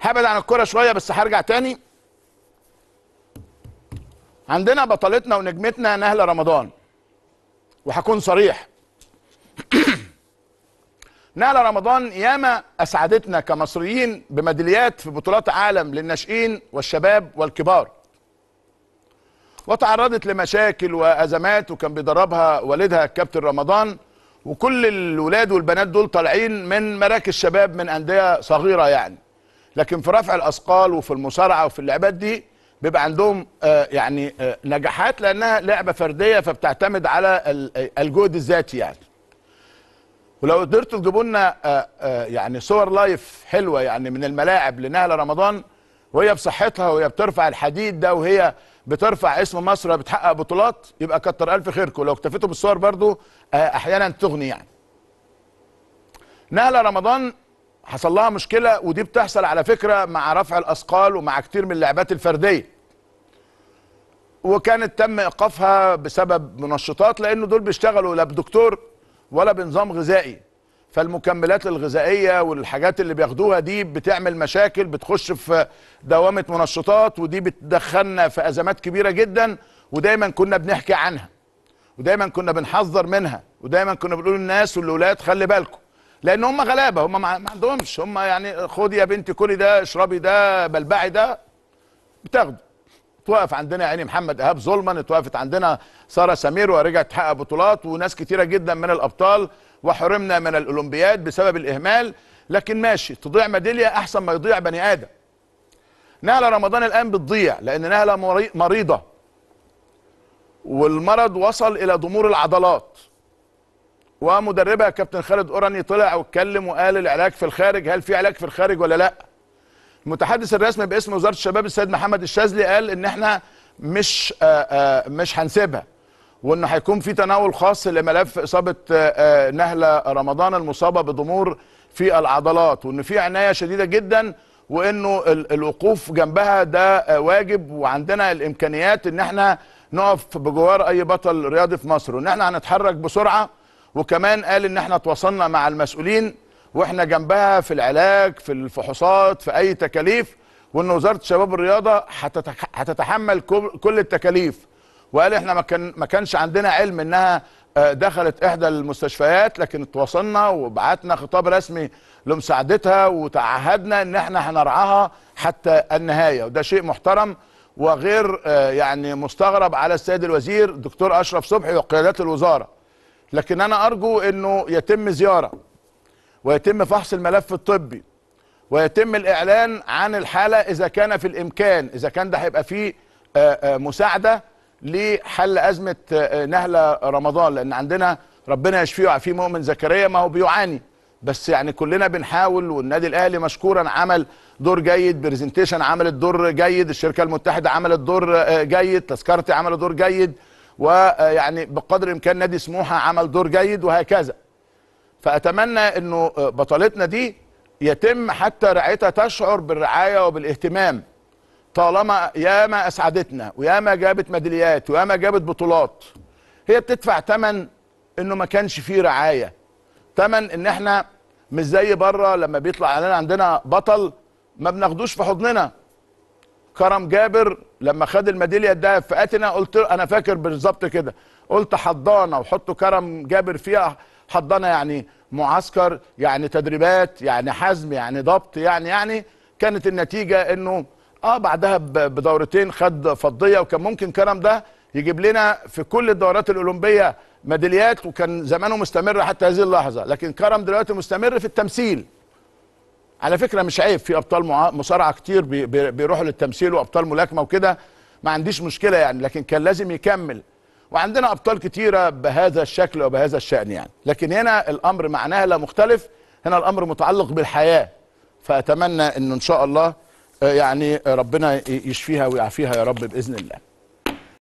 هبعد عن الكوره شويه بس هرجع تاني عندنا بطلتنا ونجمتنا نهله رمضان وهكون صريح نهله رمضان ياما اسعدتنا كمصريين بميداليات في بطولات عالم للناشئين والشباب والكبار وتعرضت لمشاكل وازمات وكان بيدربها والدها الكابتن رمضان وكل الولاد والبنات دول طالعين من مراكز شباب من انديه صغيره يعني لكن في رفع الاثقال وفي المصارعه وفي اللعبات دي بيبقى عندهم آه، يعني آه، نجاحات لانها لعبه فرديه فبتعتمد على آه، الجهد الذاتي يعني ولو قدرتوا تجيبوا لنا يعني صور لايف حلوه يعني من الملاعب لنهله رمضان وهي بصحتها وهي بترفع الحديد ده وهي بترفع اسم مصر بتحقق بطولات يبقى كتر الف خيركم لو اكتفيتوا بالصور برضو احيانا تغني يعني نهله رمضان حصل لها مشكله ودي بتحصل على فكره مع رفع الاثقال ومع كتير من اللعبات الفرديه وكانت تم ايقافها بسبب منشطات لانه دول بيشتغلوا لا بدكتور ولا بنظام غذائي فالمكملات الغذائيه والحاجات اللي بياخدوها دي بتعمل مشاكل بتخش في دوامه منشطات ودي بتدخلنا في ازمات كبيره جدا ودايما كنا بنحكي عنها ودايما كنا بنحذر منها ودايما كنا بنقول للناس والولاد خلي بالكم لان هم غلابه هم ما عندهمش هم يعني خدي يا بنتي كلي ده اشربي ده بلبعي ده بتاخده توقف عندنا يعني محمد ايهاب ظلما اتوقفت عندنا ساره سمير ورجعت تحقق بطولات وناس كتيره جدا من الابطال وحرمنا من الاولمبياد بسبب الاهمال لكن ماشي تضيع ميداليه احسن ما يضيع بني ادم نهله رمضان الان بتضيع لان نهله مريضه والمرض وصل الى ضمور العضلات ومدربها كابتن خالد اوراني طلع واتكلم وقال العلاج في الخارج هل في علاج في الخارج ولا لا المتحدث الرسمي باسم وزاره الشباب السيد محمد الشاذلي قال ان احنا مش آآ آه، آآ آه، مش هنسيبها وانه هيكون في تناول خاص لملف اصابه آه، نهله رمضان المصابه بضمور في العضلات وان في عنايه شديده جدا وانه الوقوف جنبها ده واجب وعندنا الامكانيات ان احنا نقف بجوار اي بطل رياضي في مصر وان احنا هنتحرك بسرعه وكمان قال ان احنا تواصلنا مع المسؤولين واحنا جنبها في العلاج في الفحوصات في اي تكاليف وان وزاره الشباب والرياضه هتتحمل كل التكاليف وقال احنا ما كانش عندنا علم انها آه، دخلت احدى المستشفيات لكن تواصلنا وبعتنا خطاب رسمي لمساعدتها وتعهدنا ان احنا هنرعاها حتى النهايه وده شيء محترم وغير آه، يعني مستغرب على السيد الوزير الدكتور اشرف صبحي وقيادات الوزاره لكن انا ارجو انه يتم زياره ويتم فحص الملف الطبي ويتم الاعلان عن الحاله اذا كان في الامكان اذا كان ده هيبقى فيه آه، آه، مساعده لحل ازمه آه، نهله رمضان لان عندنا ربنا يشفيه ويعافيه مؤمن زكريا ما هو بيعاني بس يعني كلنا بنحاول والنادي الاهلي مشكورا عمل دور جيد برزنتيشن عملت دور جيد الشركه المتحده عملت دور جيد تذكرتي عملت دور جيد ويعني بقدر الامكان نادي سموحه عمل دور جيد وهكذا فاتمنى انه بطلتنا دي يتم حتى رعايتها تشعر بالرعايه وبالاهتمام طالما ياما اسعدتنا وياما جابت ميداليات وياما جابت بطولات هي بتدفع ثمن انه ما كانش فيه رعايه ثمن ان احنا مش زي بره لما بيطلع علينا عندنا بطل ما بناخدوش في حضننا كرم جابر لما خد الميداليه الذهب في اتنا قلت انا فاكر بالظبط كده قلت حضانه وحطوا كرم جابر فيها حضانه يعني معسكر يعني تدريبات يعني حزم يعني ضبط يعني يعني كانت النتيجه انه اه بعدها بدورتين خد فضيه وكان ممكن كرم ده يجيب لنا في كل الدورات الاولمبيه ميداليات وكان زمانه مستمر حتى هذه اللحظه لكن كرم دلوقتي مستمر في التمثيل على فكره مش عيب في ابطال مصارعه كتير بيروحوا للتمثيل وابطال ملاكمه وكده ما عنديش مشكله يعني لكن كان لازم يكمل وعندنا ابطال كتيره بهذا الشكل وبهذا الشان يعني لكن هنا الامر معناه لا مختلف هنا الامر متعلق بالحياه فاتمنى انه ان شاء الله آه، يعني ربنا يشفيها ويعافيها يا رب باذن الله